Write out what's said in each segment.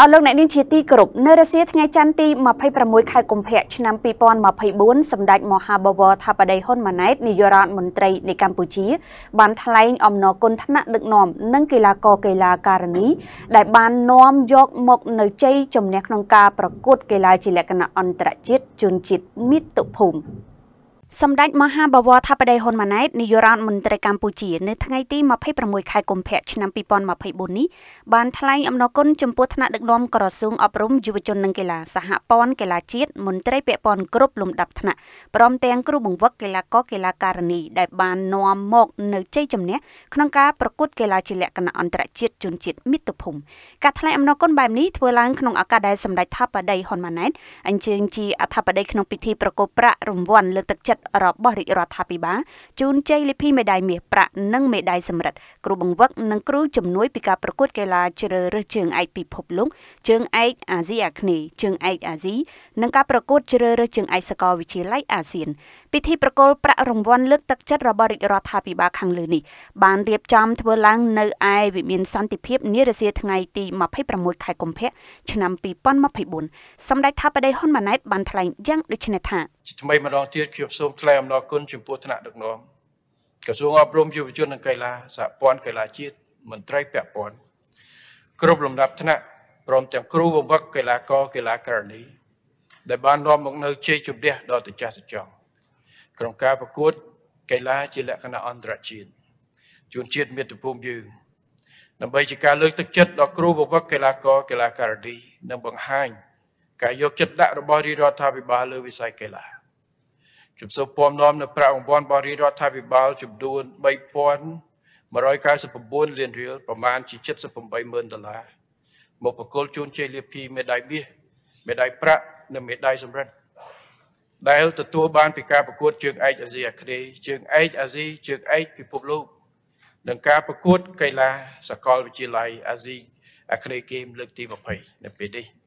អរលោកអ្នកនាងជាទីគោរពនៅរសៀលថ្ងៃច័ន្ទទី26ខែកុម្ភៈឆ្នាំ2024សម្ដេចមហាបវរថាបតីហ៊ុនម៉ាណែតនាយករដ្ឋមន្ត្រីនៃកម្ពុជាបានថ្លែងអំណរគុណថ្នាក់ដឹកនាំនិងកីឡាករកីឡាការិនីដែលបាននាំយកមកនៅជ័យជំនះក្នុងការប្រកួតកីឡាជាលក្ខណៈអន្តរជាតិជូនជាតិមិត្តភូមិសម្ដេចមហាបវរថាបតីហ៊ុនម៉ាណែតនាយករដ្ឋមន្ត្រីកម្ពុជានៅថ្ងៃទី26ខែកុម្ភៈឆ្នាំ2024នេះបានថ្លែងអំណរគុណចំពោះថ្នាក់ដឹកនាំក្រសួងអប់រំយុវជននិងកីឡាសហព័ន្ធកីឡាជាតិមន្ត្រីពាក់ព័ន្ធគ្រប់លំដាប់ថ្នាក់ព្រមទាំងគ្រូបង្វឹកកីឡាករកីឡាការិនីដែលបាននាំមកនៅជ័យជំនះក្នុងការប្រកួតកីឡាជាលក្ខណៈអន្តរជាតិជូនជាតិមាតុភូមិការថ្លែងអំណរគុណបែបនេះធ្វើឡើងក្នុងឱកាសដែលសម្ដេចថាបតីហ៊ុនម៉ាណែតអញ្ជើញជាអធិបតីក្នុងពិធីប្រគល់ប្រាក់រង្វាន់លើកទឹកចិត្តចិត្តរបស់រាជរដ្ឋាភិបាលជូនជ័យលិភីមេដាយមាសប្រាក់និងមេដាយសំរឹទ្ធគ្រូបង្វឹកនិងគ្រូជំនួយ ពីការប្រកួតកីឡាជ្រើសរើសជើងឯកពិភពលោកជើងឯកអាស៊ីអាគ្នេយ៍ជើងឯកអាស៊ីនិងការប្រកួតជ្រើសរើសជើងឯកសាកលវិទ្យាល័យអាស៊ានពិធីប្រគល់ប្រាក់រង្វាន់លើកទឹកចិត្តរបស់រាជរដ្ឋាភិបាលខាងលើនេះបានរៀបចំធ្វើឡើងនៅឯវិមានសន្តិភាពនារាសីថ្ងៃទី26ខែកុម្ភៈឆ្នាំ2024សម្ដេចថាបតីហ៊ុនម៉ាណែតបានថ្លែងយ៉ាងដូចនេះថាថ្មីម្ដងទៀតខ្ញុំសូមថ្លែងអំណរគុណចំពោះថ្នាក់ដឹកនាំក្រសួងអប់រំយុវជននិងកីឡាសហព័ន្ធកីឡាជាតិមន្ត្រីពាក់ព័ន្ធគ្រប់លំដាប់ថ្នាក់ព្រមទាំងគ្រូបង្វឹកកីឡាករកីឡាករនីដែលបាននាំមកនៅជ័យជំនះដល់ប្រជាជនចង់ក្នុងការប្រកួតកីឡាជាលក្ខណៈអន្តរជាតិជួនជាតិមាតុភូមិយើងដើម្បីជាការលើកទឹកចិត្តដល់គ្រូបង្វឹកកីឡាករកីឡាការិនីនិងបង្ហាញការយក ចិត្តដាក់របស់រាជរដ្ឋាភិបាលលើវិស័យកីឡាជំសពពំនាំនៅប្រាក់រង្វាន់របស់រាជរដ្ឋាភិបាលចំនួន3199លានរៀលប្រមាណជា780,000ដុល្លារមកប្រគល់ជូនជ័យលាភីមេដាយមាសមេដាយប្រាក់និងមេដាយសំរិទ្ធដែលទទួលបានពីការប្រកួតជើងឯកអាស៊ីអាគ្នេយ៍ជើងឯកអាស៊ីជើងឯកពិភពលោកនិងការប្រកួតកីឡាសកលវិទ្យាល័យអាស៊ីអាគ្នេយ៍ហ្គេមលើកទី20នៅពេលនេះ។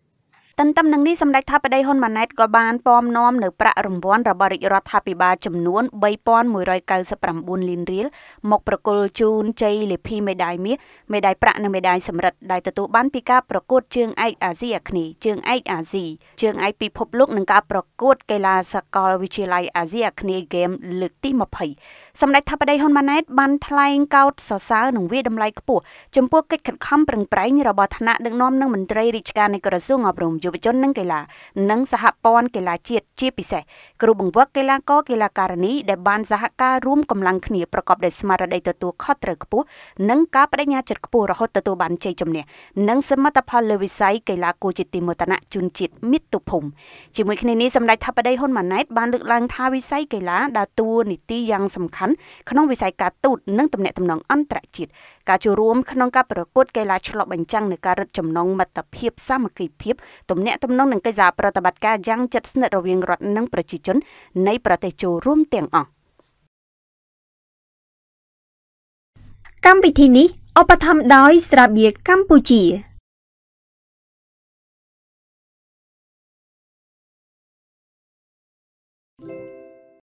ទន្ទឹមនឹងនេះសម្ដេចថាបតីហ៊ុនម៉ាណែតក៏បានពំនាំនៅប្រាក់រង្វាន់របស់រាជរដ្ឋាភិបាលចំនួន3199លានរៀលមកប្រគល់ជូនជ័យលាភីមេដាយមាសមេដាយប្រាក់និងមេដាយសំរឹទ្ធដែលទទួលបានពីការប្រកួតជើងឯកអាស៊ីអាគ្នេយ៍ជើងឯកអាស៊ីជើងឯកពិភពលោកនិងការប្រកួតកីឡាសកលវិទ្យាល័យអាស៊ីអាគ្នេយ៍ហ្គេមលើកទី20សម្ដេចថាបតីហ៊ុនម៉ាណែតបានថ្លែងកោតសរសើរនិងវាតម្លៃខ្ពស់ចំពោះកិច្ចខិតខំប្រឹងប្រែងរបស់ថ្នាក់ដឹកនាំនិងមន្ត្រីរាជការនៃក្រសួងអប់រំយុវជននិងកីឡានិងសហព័ន្ធកីឡាជាតិជា ពិសេសគ្រូបង្វឹកកីឡាករកីឡាការិនីដែលបានសហការរួមកម្លាំងគ្នាប្រកបដោយស្មារតីទទួលខុសត្រូវខ្ពស់និងការបដិញ្ញាចិត្តខ្ពស់រហូតទទួលបានជ័យជំនះនិងសមិទ្ធផលលើវិស័យកីឡាគូជាទីមោទនៈជូនជាតិមាតុភូមិជាមួយគ្នានេះសម្ដេចថាបតីហ៊ុនម៉ាណែតបានលើកឡើងថាវិស័យកីឡាដើរតួនាទីយ៉ាងសំខាន់នក្នុងវិស័យការទូតនិងទំនាក់ទំនងអន្តរជាតិការចូលរួមក្នុងការប្រកួតកីឡាឆ្លុះបញ្ចាំងនៃការរឹតចំណងមិត្តភាពសាមគ្គីភាពទំនាក់ទំនងនិងកិច្ចសហប្រតិបត្តិការយ៉ាងជិតស្និទ្ធរវាងរដ្ឋនិងប្រជាជននៃប្រទេសចូលរួមទាំងអស់កម្មវិធីនេះឧបត្ថម្ភដោយ ស្រាបៀរកម្ពុជា